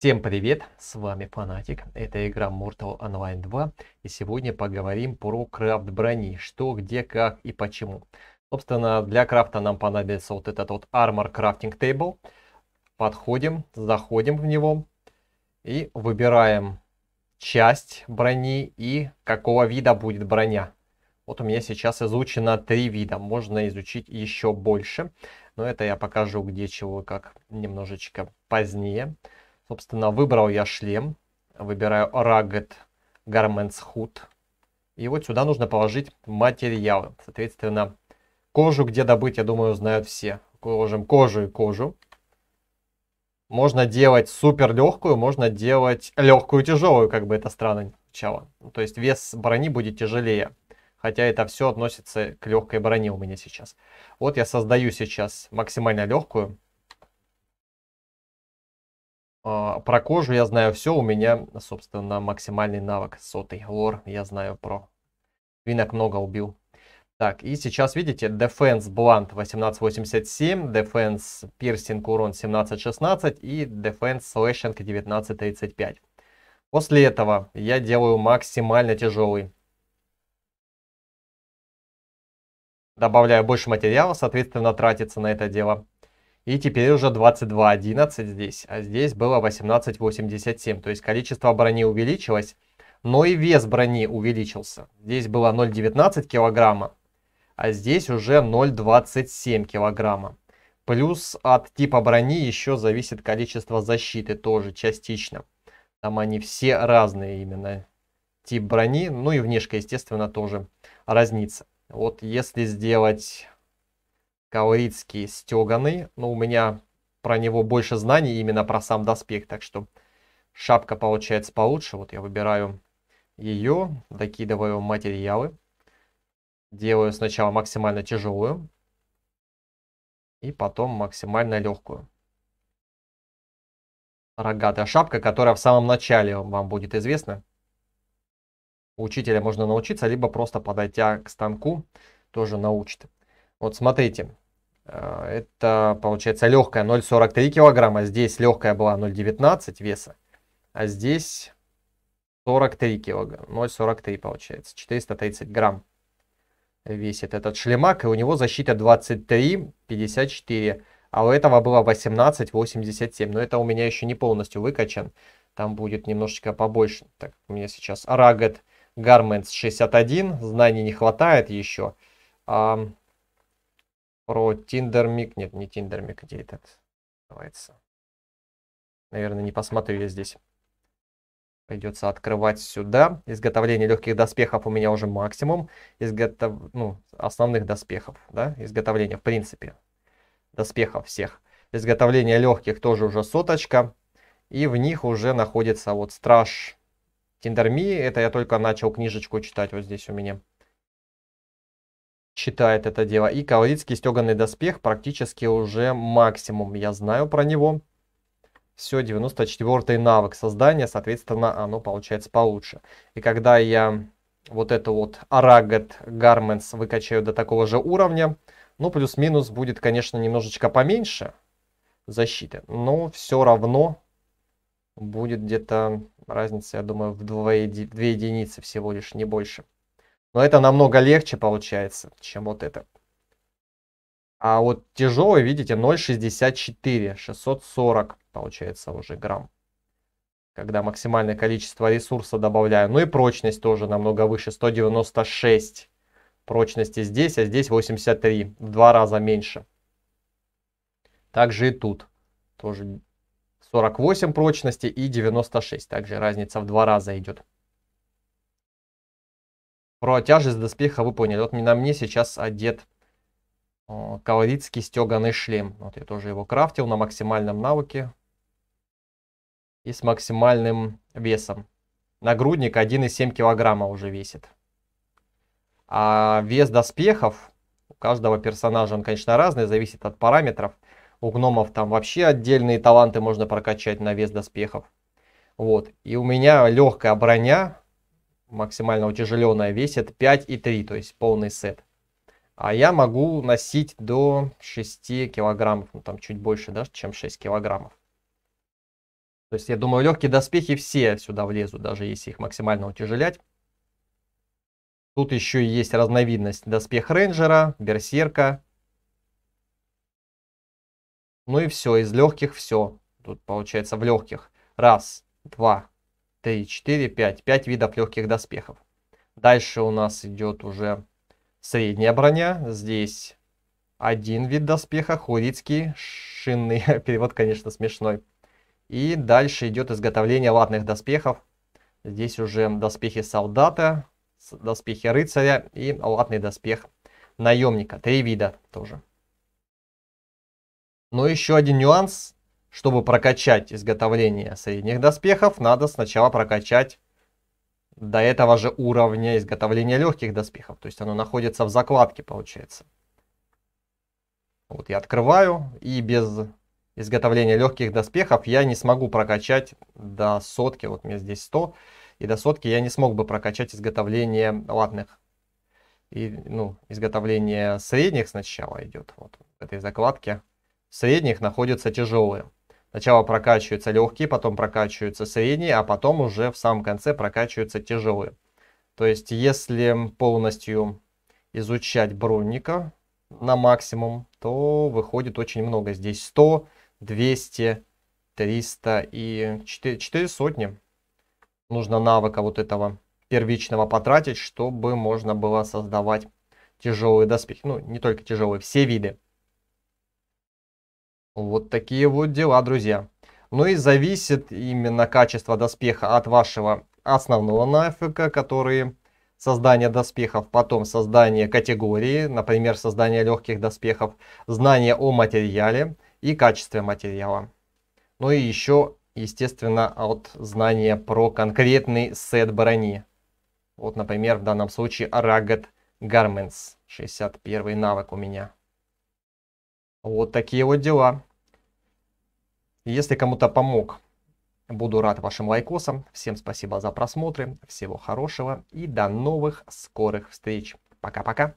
Всем привет, с вами Фанатик, это игра Mortal Online 2 и сегодня поговорим про крафт брони, что, где, как и почему. Собственно, для крафта нам понадобится вот этот вот Armor Crafting Table. Подходим, заходим в него и выбираем часть брони и какого вида будет броня. Вот у меня сейчас изучено три вида, можно изучить еще больше, но это я покажу где чего как немножечко позднее. Собственно, выбрал я шлем. Выбираю Rugged Garments Hood. И вот сюда нужно положить материал. Соответственно, кожу где добыть, я думаю, знают все. Ложим кожу и кожу. Можно делать супер легкую, можно делать легкую тяжелую, как бы это странно начало. Ну, то есть вес брони будет тяжелее. Хотя это все относится к легкой броне у меня сейчас. Вот я создаю сейчас максимально легкую. А, про кожу я знаю все, у меня, собственно, максимальный навык, сотый лор, я знаю про. Винок много убил. Так, и сейчас видите, Defense Blunt 1887, Defense Piercing урон 1716 и Defense Slashing 1935. После этого я делаю максимально тяжелый. Добавляю больше материала, соответственно, тратится на это дело. И теперь уже 22.11 здесь, а здесь было 18.87. То есть количество брони увеличилось, но и вес брони увеличился. Здесь было 0.19 килограмма, а здесь уже 0.27 килограмма. Плюс от типа брони еще зависит количество защиты тоже частично. Там они все разные именно. Тип брони, ну и внешка, естественно, тоже разнится. Вот если сделать Каорицкий стеганый. Но у меня про него больше знаний именно про сам доспех. Так что шапка получается получше. Вот я выбираю ее, докидываю материалы. Делаю сначала максимально тяжелую. И потом максимально легкую. Рогатая шапка, которая в самом начале вам будет известна. У учителя можно научиться, либо просто подойдя к станку, тоже научит. Вот смотрите, Э, это получается легкая 0,43 килограмма. Здесь легкая была 0,19 веса. А здесь 43 килограмма. 0,43 получается. 430 грамм весит этот шлемак. И у него защита 23,54. А у этого было 18,87. Но это у меня еще не полностью выкачан. Там будет немножечко побольше. Так, у меня сейчас Rugged Garments 61. Знаний не хватает еще. Про Тиндермик. Нет, не Тиндермик, где этот называется. Наверное, не посмотрю я здесь. Придется открывать сюда. Изготовление легких доспехов у меня уже максимум. Изготов... Ну, основных доспехов, да? Изготовление, в принципе. Доспехов всех. Изготовление легких тоже уже соточка. И в них уже находится вот страж Тиндерми. Это я только начал книжечку читать вот здесь у меня читает это дело. И кавалерийский стеганный доспех практически уже максимум. Я знаю про него. Все, 94 навык создания, соответственно, оно получается получше. И когда я вот это вот Арагат Гарменс выкачаю до такого же уровня, ну, плюс-минус будет, конечно, немножечко поменьше защиты, но все равно будет где-то разница, я думаю, в 2, еди... 2 единицы всего лишь, не больше. Но это намного легче получается, чем вот это. А вот тяжелый, видите, 0,64, 640 получается уже грамм. Когда максимальное количество ресурса добавляю. Ну и прочность тоже намного выше, 196 прочности здесь, а здесь 83, в два раза меньше. Также и тут, тоже 48 прочности и 96, также разница в два раза идет. Про тяжесть доспеха вы поняли. Вот на мне сейчас одет э, колоритский стеганый шлем. Вот я тоже его крафтил на максимальном навыке и с максимальным весом. Нагрудник 1,7 килограмма уже весит. А вес доспехов у каждого персонажа, он, конечно, разный, зависит от параметров. У гномов там вообще отдельные таланты можно прокачать на вес доспехов. Вот. И у меня легкая броня максимально утяжеленная весит 5,3, то есть полный сет. А я могу носить до 6 килограммов, ну там чуть больше, да, чем 6 килограммов. То есть я думаю, легкие доспехи все сюда влезут, даже если их максимально утяжелять. Тут еще есть разновидность доспех рейнджера, берсерка. Ну и все, из легких все. Тут получается в легких. Раз, два, 3, 4, 5. 5 видов легких доспехов. Дальше у нас идет уже средняя броня. Здесь один вид доспеха, хурицкий, шинный. Перевод, конечно, смешной. И дальше идет изготовление латных доспехов. Здесь уже доспехи солдата, доспехи рыцаря и латный доспех наемника. Три вида тоже. Но ну, еще один нюанс чтобы прокачать изготовление средних доспехов, надо сначала прокачать до этого же уровня изготовления легких доспехов. То есть оно находится в закладке, получается. Вот я открываю, и без изготовления легких доспехов я не смогу прокачать до сотки, вот мне здесь 100, и до сотки я не смог бы прокачать изготовление латных. И, ну, изготовление средних сначала идет, вот в этой закладке. средних находятся тяжелые. Сначала прокачиваются легкие, потом прокачиваются средние, а потом уже в самом конце прокачиваются тяжелые. То есть, если полностью изучать бронника на максимум, то выходит очень много. Здесь 100, 200, 300 и 4, 4 сотни. Нужно навыка вот этого первичного потратить, чтобы можно было создавать тяжелые доспехи. Ну, не только тяжелые, все виды. Вот такие вот дела, друзья. Ну и зависит именно качество доспеха от вашего основного нафика, которые создание доспехов, потом создание категории, например, создание легких доспехов, знание о материале и качестве материала. Ну и еще, естественно, от знания про конкретный сет брони. Вот, например, в данном случае Rugged Garments, 61 навык у меня. Вот такие вот дела. Если кому-то помог, буду рад вашим лайкосам. Всем спасибо за просмотры, всего хорошего и до новых скорых встреч. Пока-пока.